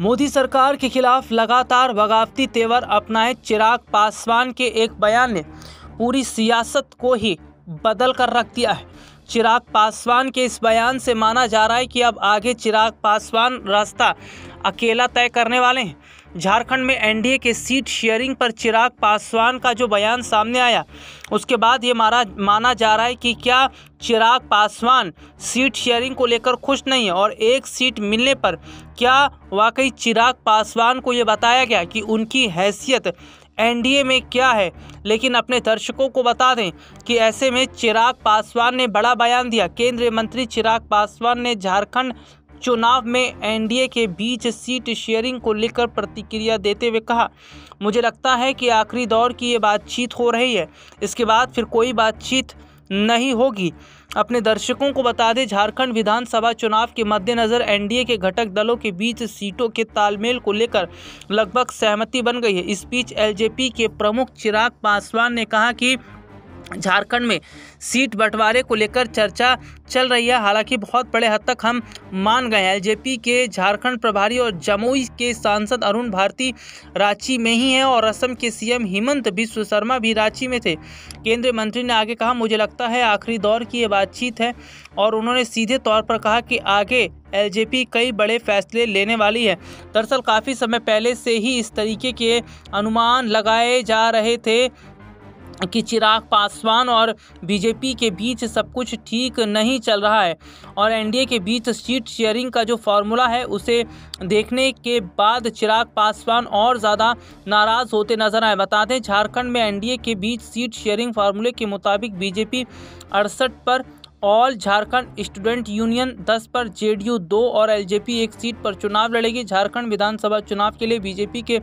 मोदी सरकार के खिलाफ लगातार बगावती तेवर अपनाए चिराग पासवान के एक बयान ने पूरी सियासत को ही बदल कर रख दिया है चिराग पासवान के इस बयान से माना जा रहा है कि अब आगे चिराग पासवान रास्ता अकेला तय करने वाले हैं झारखंड में एनडीए के सीट शेयरिंग पर चिराग पासवान का जो बयान सामने आया उसके बाद ये मारा माना जा रहा है कि क्या चिराग पासवान सीट शेयरिंग को लेकर खुश नहीं है और एक सीट मिलने पर क्या वाकई चिराग पासवान को ये बताया गया कि उनकी हैसियत एनडीए में क्या है लेकिन अपने दर्शकों को बता दें कि ऐसे में चिराग पासवान ने बड़ा बयान दिया केंद्रीय मंत्री चिराग पासवान ने झारखंड चुनाव में एनडीए के बीच सीट शेयरिंग को लेकर प्रतिक्रिया देते हुए कहा मुझे लगता है कि आखिरी दौर की ये बातचीत हो रही है इसके बाद फिर कोई बातचीत नहीं होगी अपने दर्शकों को बता दें झारखंड विधानसभा चुनाव के मद्देनज़र एनडीए के घटक दलों के बीच सीटों के तालमेल को लेकर लगभग सहमति बन गई है इस बीच एलजेपी के प्रमुख चिराग पासवान ने कहा कि झारखंड में सीट बंटवारे को लेकर चर्चा चल रही है हालांकि बहुत बड़े हद तक हम मान गए हैं एलजेपी के झारखंड प्रभारी और जमुई के सांसद अरुण भारती रांची में ही हैं और असम के सीएम हेमंत बिश्व शर्मा भी रांची में थे केंद्रीय मंत्री ने आगे कहा मुझे लगता है आखिरी दौर की ये बातचीत है और उन्होंने सीधे तौर पर कहा कि आगे एल कई बड़े फैसले लेने वाली है दरअसल काफ़ी समय पहले से ही इस तरीके के अनुमान लगाए जा रहे थे कि चिराग पासवान और बीजेपी के बीच सब कुछ ठीक नहीं चल रहा है और एनडीए के बीच सीट शेयरिंग का जो फार्मूला है उसे देखने के बाद चिराग पासवान और ज़्यादा नाराज़ होते नजर आए बता दें झारखंड में एनडीए के बीच सीट शेयरिंग फार्मूले के मुताबिक बीजेपी अड़सठ पर ऑल झारखंड स्टूडेंट यूनियन 10 पर जेडीयू दो और एलजेपी एक सीट पर चुनाव लड़ेगी झारखंड विधानसभा चुनाव के लिए बीजेपी के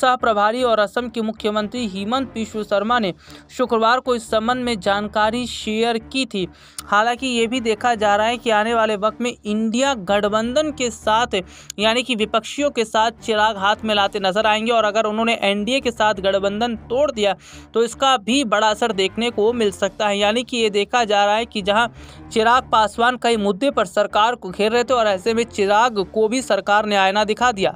सह प्रभारी और असम के मुख्यमंत्री हेमंत विश्व शर्मा ने शुक्रवार को इस संबंध में जानकारी शेयर की थी हालांकि ये भी देखा जा रहा है कि आने वाले वक्त में इंडिया गठबंधन के साथ यानी कि विपक्षियों के साथ चिराग हाथ में लाते नजर आएंगे और अगर उन्होंने एन के साथ गठबंधन तोड़ दिया तो इसका भी बड़ा असर देखने को मिल सकता है यानी कि ये देखा जा रहा है कि जहाँ चिराग पासवान कई मुद्दे पर सरकार को घेर रहे थे और ऐसे में चिराग को भी सरकार ने आईना दिखा दिया